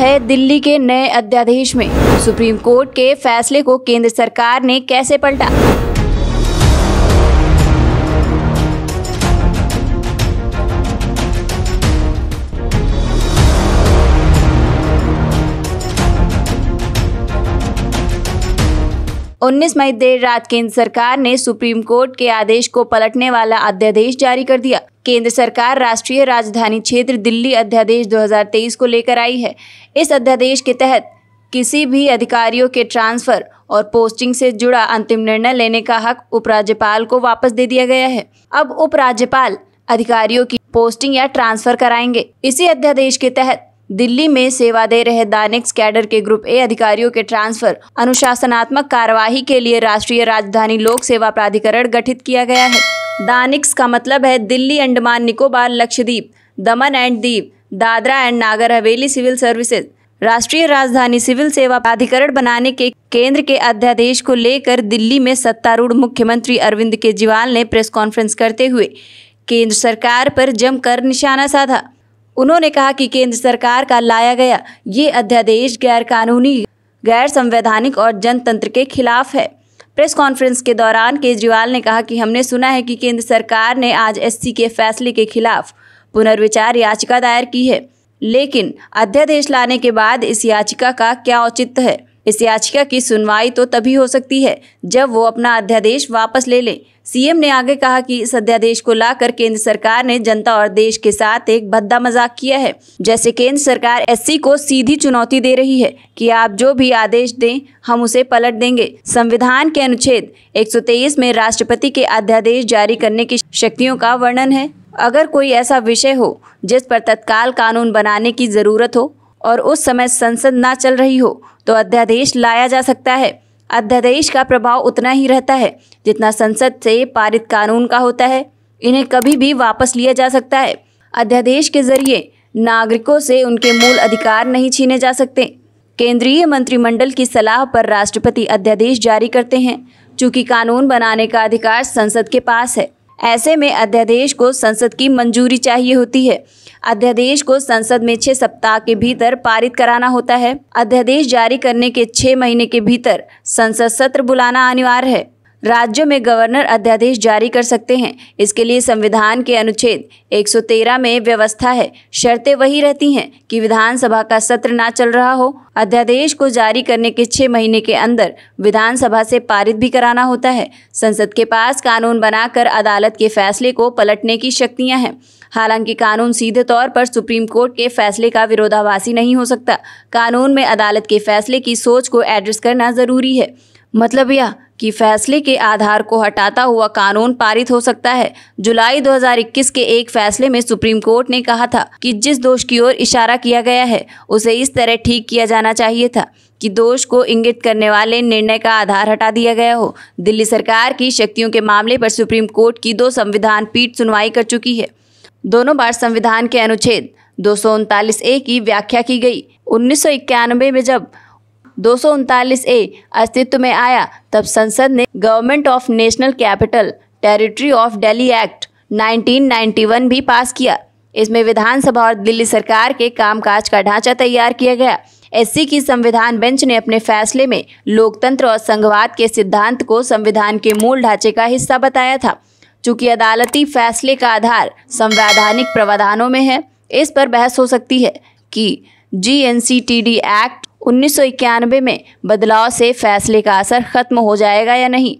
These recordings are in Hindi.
है दिल्ली के नए अध्यादेश में सुप्रीम कोर्ट के फैसले को केंद्र सरकार ने कैसे पलटा 19 मई देर रात केंद्र सरकार ने सुप्रीम कोर्ट के आदेश को पलटने वाला अध्यादेश जारी कर दिया केंद्र सरकार राष्ट्रीय राजधानी क्षेत्र दिल्ली अध्यादेश 2023 को लेकर आई है इस अध्यादेश के तहत किसी भी अधिकारियों के ट्रांसफर और पोस्टिंग से जुड़ा अंतिम निर्णय लेने का हक उपराज्यपाल को वापस दे दिया गया है अब उपराज्यपाल अधिकारियों की पोस्टिंग या ट्रांसफर कराएंगे इसी अध्यादेश के तहत दिल्ली में सेवा दे रहे दानिक्स कैडर के ग्रुप ए अधिकारियों के ट्रांसफर अनुशासनात्मक कार्यवाही के लिए राष्ट्रीय राजधानी लोक सेवा प्राधिकरण गठित किया गया है दानिक्स का मतलब है दिल्ली अंडमान निकोबार लक्षद्वीप दमन एंड दीप दादरा एंड नागर हवेली सिविल सर्विसेज राष्ट्रीय राजधानी सिविल सेवा प्राधिकरण बनाने के केंद्र के अध्यादेश को लेकर दिल्ली में सत्तारूढ़ मुख्यमंत्री अरविंद केजरीवाल ने प्रेस कॉन्फ्रेंस करते हुए केंद्र सरकार पर जमकर निशाना साधा उन्होंने कहा कि केंद्र सरकार का लाया गया ये अध्यादेश गैर कानूनी गैर संवैधानिक और जनतंत्र के खिलाफ है प्रेस कॉन्फ्रेंस के दौरान केजरीवाल ने कहा कि हमने सुना है कि केंद्र सरकार ने आज एससी के फैसले के खिलाफ पुनर्विचार याचिका दायर की है लेकिन अध्यादेश लाने के बाद इस याचिका का क्या औचित्य है इस याचिका की सुनवाई तो तभी हो सकती है जब वो अपना अध्यादेश वापस ले लें सीएम ने आगे कहा कि इस अध्यादेश को लाकर केंद्र सरकार ने जनता और देश के साथ एक भद्दा मजाक किया है जैसे केंद्र सरकार एस को सीधी चुनौती दे रही है कि आप जो भी आदेश दें हम उसे पलट देंगे संविधान के अनुच्छेद 123 में राष्ट्रपति के अध्यादेश जारी करने की शक्तियों का वर्णन है अगर कोई ऐसा विषय हो जिस पर तत्काल कानून बनाने की जरूरत हो और उस समय संसद ना चल रही हो तो अध्यादेश लाया जा सकता है अध्यादेश का प्रभाव उतना ही रहता है जितना संसद से पारित कानून का होता है इन्हें कभी भी वापस लिया जा सकता है अध्यादेश के जरिए नागरिकों से उनके मूल अधिकार नहीं छीने जा सकते केंद्रीय मंत्रिमंडल की सलाह पर राष्ट्रपति अध्यादेश जारी करते हैं चूँकि कानून बनाने का अधिकार संसद के पास है ऐसे में अध्यादेश को संसद की मंजूरी चाहिए होती है अध्यादेश को संसद में छह सप्ताह के भीतर पारित कराना होता है अध्यादेश जारी करने के छह महीने के भीतर संसद सत्र बुलाना अनिवार्य है राज्यों में गवर्नर अध्यादेश जारी कर सकते हैं इसके लिए संविधान के अनुच्छेद 113 में व्यवस्था है शर्तें वही रहती हैं कि विधानसभा का सत्र ना चल रहा हो अध्यादेश को जारी करने के छह महीने के अंदर विधानसभा से पारित भी कराना होता है संसद के पास कानून बनाकर अदालत के फैसले को पलटने की शक्तियाँ हैं हालांकि कानून सीधे तौर पर सुप्रीम कोर्ट के फैसले का विरोधाभासी नहीं हो सकता कानून में अदालत के फैसले की सोच को एड्रेस करना ज़रूरी है मतलब यह कि फैसले के आधार को हटाता हुआ कानून पारित हो सकता है जुलाई 2021 के एक फैसले में सुप्रीम कोर्ट ने कहा था कि जिस दोष की ओर इशारा किया गया है उसे इस तरह ठीक किया जाना चाहिए था कि दोष को इंगित करने वाले निर्णय का आधार हटा दिया गया हो दिल्ली सरकार की शक्तियों के मामले पर सुप्रीम कोर्ट की दो संविधान पीठ सुनवाई कर चुकी है दोनों बार संविधान के अनुच्छेद दो ए की व्याख्या की गई उन्नीस में जब दो ए अस्तित्व में आया तब संसद ने government of national capital territory of Delhi act 1991 भी पास किया इसमें विधानसभा और दिल्ली सरकार के कामकाज का ढांचा तैयार किया गया एससी की संविधान बेंच ने अपने फैसले में लोकतंत्र और संघवाद के सिद्धांत को संविधान के मूल ढांचे का हिस्सा बताया था चूंकि अदालती फैसले का आधार संवैधानिक प्रावधानों में है इस पर बहस हो सकती है कि जी एक्ट उन्नीस में बदलाव से फैसले का असर खत्म हो जाएगा या नहीं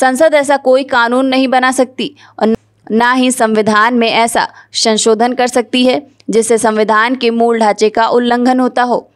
संसद ऐसा कोई कानून नहीं बना सकती और ना ही संविधान में ऐसा संशोधन कर सकती है जिससे संविधान के मूल ढांचे का उल्लंघन होता हो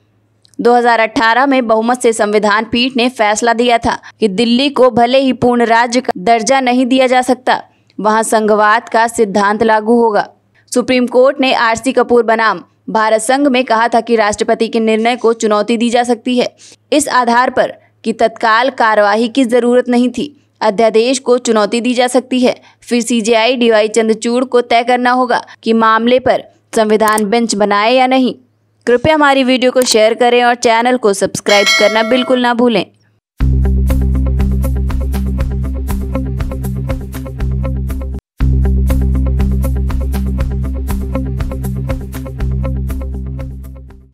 2018 में बहुमत से संविधान पीठ ने फैसला दिया था कि दिल्ली को भले ही पूर्ण राज्य का दर्जा नहीं दिया जा सकता वहां संघवाद का सिद्धांत लागू होगा सुप्रीम कोर्ट ने आरसी कपूर बनाम भारत संघ में कहा था कि राष्ट्रपति के निर्णय को चुनौती दी जा सकती है इस आधार पर कि तत्काल कार्यवाही की जरूरत नहीं थी अध्यादेश को चुनौती दी जा सकती है फिर सीजेआई डीवाई चंद्रचूड़ को तय करना होगा कि मामले पर संविधान बेंच बनाए या नहीं कृपया हमारी वीडियो को शेयर करें और चैनल को सब्सक्राइब करना बिल्कुल ना भूलें